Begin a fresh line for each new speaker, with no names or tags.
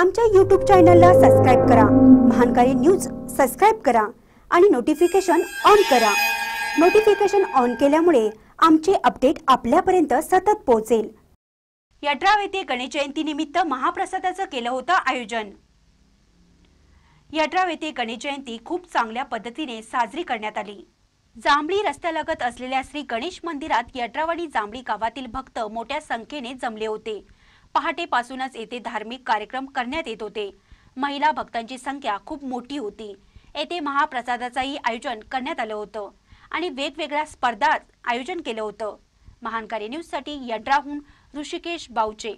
आमच्या यूट्यूब चॅनलला सबस्क्राईब करा महानकारी न्यूज सबस्क्राईब करा आणि नोटिफिकेशन ऑन करा नोटिफिकेशन ऑन केल्यामुळे आमचे अपडेट आपल्यापर्यंत सतत पोहोचेल यड्राव येथे गणेश जयंतीनिमित्त महाप्रसादाचं केलं होतं आयोजन यड्राव येथे गणेश जयंती खूप चांगल्या पद्धतीने साजरी करण्यात आली जांभळी रस्त्यालगत असलेल्या श्री गणेश मंदिरात यड्राव आणि जांभळी गावातील भक्त मोठ्या संख्येने जमले होते पहाटेपासूनच येथे धार्मिक कार्यक्रम करण्यात येत होते महिला भक्तांची संख्या खूप मोठी होती येथे महाप्रसादाचंही आयोजन करण्यात आलं होतं आणि वेगवेगळ्या स्पर्धात आयोजन केलं होतं महानकारी न्यूजसाठी यड्राहून ऋषिकेश बाऊचे